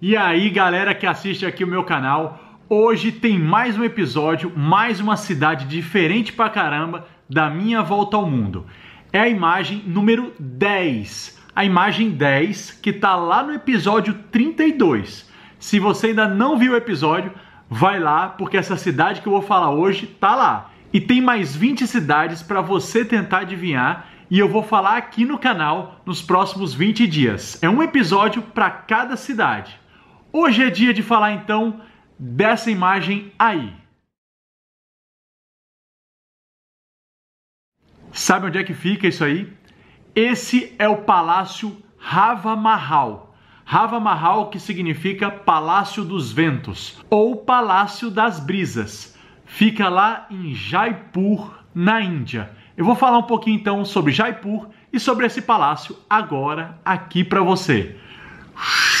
E aí, galera que assiste aqui o meu canal, hoje tem mais um episódio, mais uma cidade diferente pra caramba da minha volta ao mundo. É a imagem número 10. A imagem 10 que tá lá no episódio 32. Se você ainda não viu o episódio, vai lá porque essa cidade que eu vou falar hoje tá lá. E tem mais 20 cidades para você tentar adivinhar e eu vou falar aqui no canal nos próximos 20 dias. É um episódio para cada cidade. Hoje é dia de falar então dessa imagem aí. Sabe onde é que fica isso aí? Esse é o Palácio Ravamahal. Ravamahal que significa Palácio dos Ventos ou Palácio das Brisas. Fica lá em Jaipur, na Índia. Eu vou falar um pouquinho então sobre Jaipur e sobre esse palácio agora aqui para você. Shhh.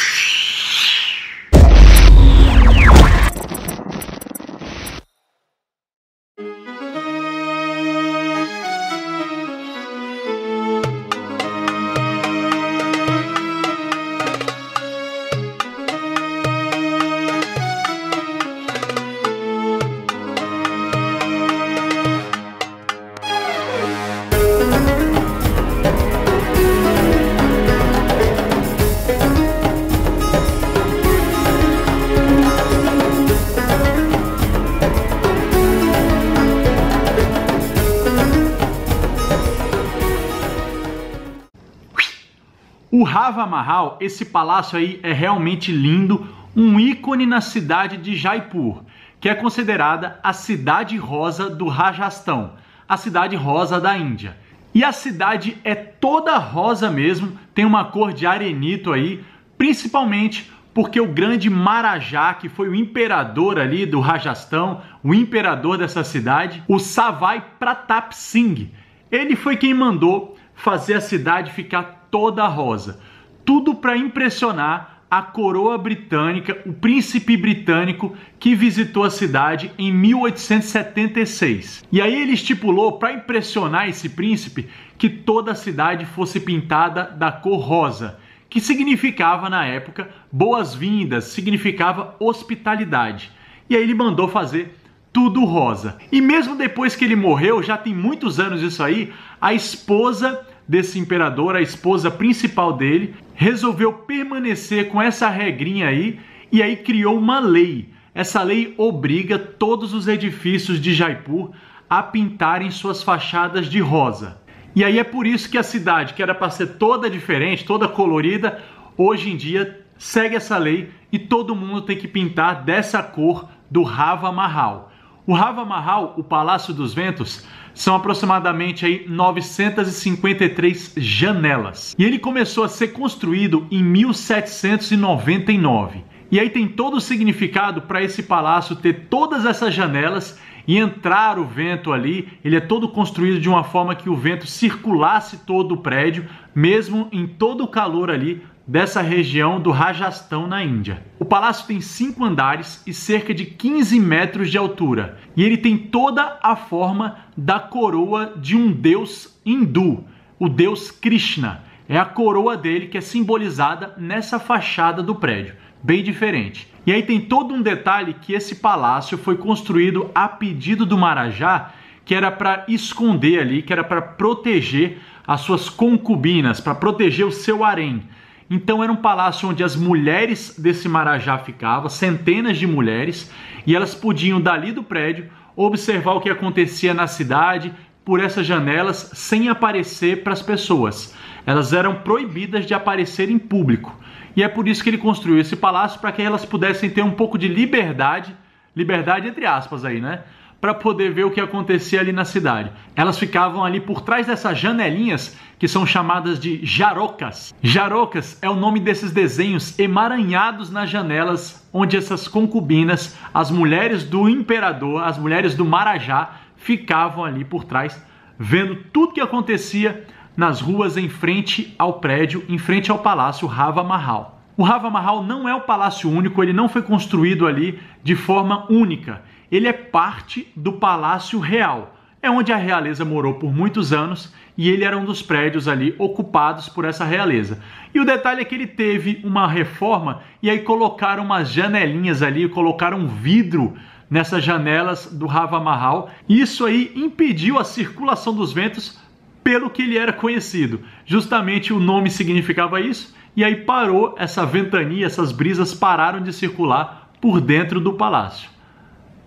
O Rava Mahal, esse palácio aí é realmente lindo, um ícone na cidade de Jaipur, que é considerada a cidade rosa do Rajastão, a cidade rosa da Índia. E a cidade é toda rosa mesmo, tem uma cor de arenito aí, principalmente porque o grande Marajá, que foi o imperador ali do Rajastão, o imperador dessa cidade, o Savai Pratap Singh, ele foi quem mandou fazer a cidade ficar toda rosa. Tudo para impressionar a coroa britânica, o príncipe britânico que visitou a cidade em 1876. E aí ele estipulou para impressionar esse príncipe que toda a cidade fosse pintada da cor rosa, que significava na época boas-vindas, significava hospitalidade. E aí ele mandou fazer tudo rosa. E mesmo depois que ele morreu, já tem muitos anos isso aí, a esposa desse imperador, a esposa principal dele, resolveu permanecer com essa regrinha aí e aí criou uma lei. Essa lei obriga todos os edifícios de Jaipur a pintarem suas fachadas de rosa. E aí é por isso que a cidade, que era para ser toda diferente, toda colorida, hoje em dia segue essa lei e todo mundo tem que pintar dessa cor do Rava Mahal. O Rava Mahal, o Palácio dos Ventos, são aproximadamente aí 953 janelas. E ele começou a ser construído em 1799. E aí tem todo o significado para esse palácio ter todas essas janelas e entrar o vento ali. Ele é todo construído de uma forma que o vento circulasse todo o prédio, mesmo em todo o calor ali dessa região do Rajastão, na Índia. O palácio tem cinco andares e cerca de 15 metros de altura, e ele tem toda a forma da coroa de um deus hindu, o deus Krishna. É a coroa dele que é simbolizada nessa fachada do prédio, bem diferente. E aí tem todo um detalhe que esse palácio foi construído a pedido do Marajá, que era para esconder ali, que era para proteger as suas concubinas, para proteger o seu harém então era um palácio onde as mulheres desse Marajá ficavam, centenas de mulheres, e elas podiam dali do prédio observar o que acontecia na cidade por essas janelas sem aparecer para as pessoas. Elas eram proibidas de aparecer em público. E é por isso que ele construiu esse palácio para que elas pudessem ter um pouco de liberdade, liberdade entre aspas aí, né? para poder ver o que acontecia ali na cidade. Elas ficavam ali por trás dessas janelinhas que são chamadas de jarocas. Jarocas é o nome desses desenhos emaranhados nas janelas onde essas concubinas, as mulheres do imperador, as mulheres do Marajá, ficavam ali por trás vendo tudo que acontecia nas ruas em frente ao prédio, em frente ao palácio Rava Mahal. O Rava Mahal não é o palácio único, ele não foi construído ali de forma única ele é parte do Palácio Real. É onde a realeza morou por muitos anos e ele era um dos prédios ali ocupados por essa realeza. E o detalhe é que ele teve uma reforma e aí colocaram umas janelinhas ali, colocaram um vidro nessas janelas do Rava Mahal. Isso aí impediu a circulação dos ventos pelo que ele era conhecido. Justamente o nome significava isso, e aí parou essa ventania, essas brisas pararam de circular por dentro do palácio.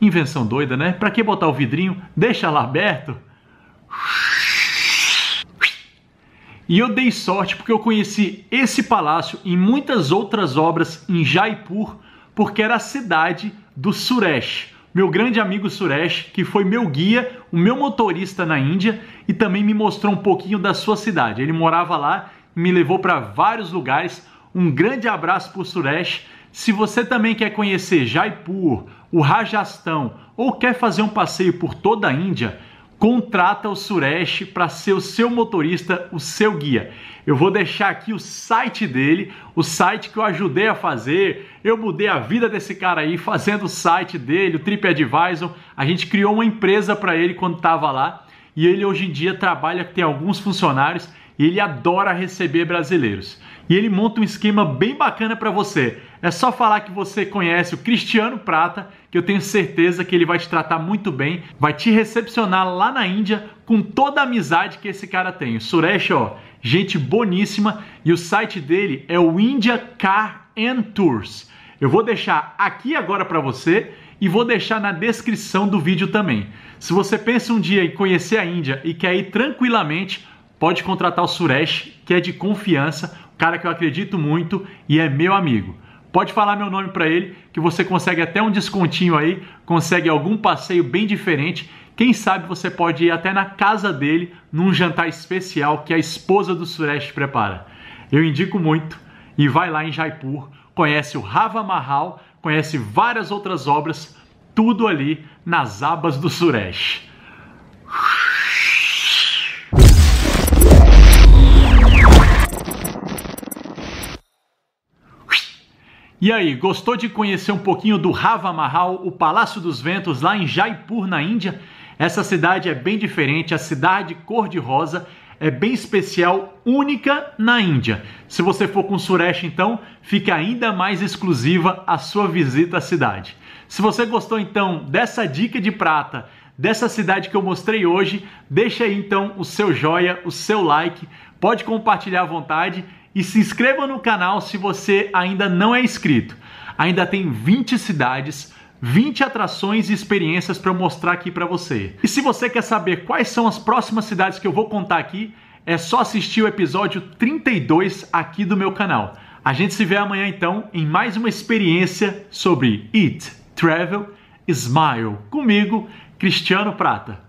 Invenção doida, né? Para que botar o vidrinho? Deixa lá aberto. E eu dei sorte porque eu conheci esse palácio e muitas outras obras em Jaipur, porque era a cidade do Suresh, meu grande amigo Suresh, que foi meu guia, o meu motorista na Índia e também me mostrou um pouquinho da sua cidade. Ele morava lá e me levou para vários lugares. Um grande abraço para o Suresh. Se você também quer conhecer Jaipur, o Rajastão ou quer fazer um passeio por toda a Índia, contrata o Suresh para ser o seu motorista, o seu guia. Eu vou deixar aqui o site dele, o site que eu ajudei a fazer. Eu mudei a vida desse cara aí fazendo o site dele, o TripAdvisor. A gente criou uma empresa para ele quando estava lá e ele hoje em dia trabalha, tem alguns funcionários e ele adora receber brasileiros. E ele monta um esquema bem bacana para você. É só falar que você conhece o Cristiano Prata, que eu tenho certeza que ele vai te tratar muito bem, vai te recepcionar lá na Índia com toda a amizade que esse cara tem. O Suresh, ó, gente boníssima, e o site dele é o India Car and Tours. Eu vou deixar aqui agora para você e vou deixar na descrição do vídeo também. Se você pensa um dia em conhecer a Índia e quer ir tranquilamente, pode contratar o Suresh, que é de confiança, um cara que eu acredito muito e é meu amigo. Pode falar meu nome para ele, que você consegue até um descontinho aí, consegue algum passeio bem diferente. Quem sabe você pode ir até na casa dele num jantar especial que a esposa do Suresh prepara. Eu indico muito e vai lá em Jaipur, conhece o Rava Mahal, conhece várias outras obras, tudo ali nas abas do Suresh. E aí, gostou de conhecer um pouquinho do Ravamahal, o Palácio dos Ventos, lá em Jaipur, na Índia? Essa cidade é bem diferente, a cidade cor-de-rosa é bem especial, única na Índia. Se você for com Suresh, então, fica ainda mais exclusiva a sua visita à cidade. Se você gostou, então, dessa dica de prata, dessa cidade que eu mostrei hoje, deixa aí, então, o seu joia, o seu like, pode compartilhar à vontade e se inscreva no canal se você ainda não é inscrito. Ainda tem 20 cidades, 20 atrações e experiências para eu mostrar aqui para você. E se você quer saber quais são as próximas cidades que eu vou contar aqui, é só assistir o episódio 32 aqui do meu canal. A gente se vê amanhã então em mais uma experiência sobre Eat, Travel, Smile comigo, Cristiano Prata.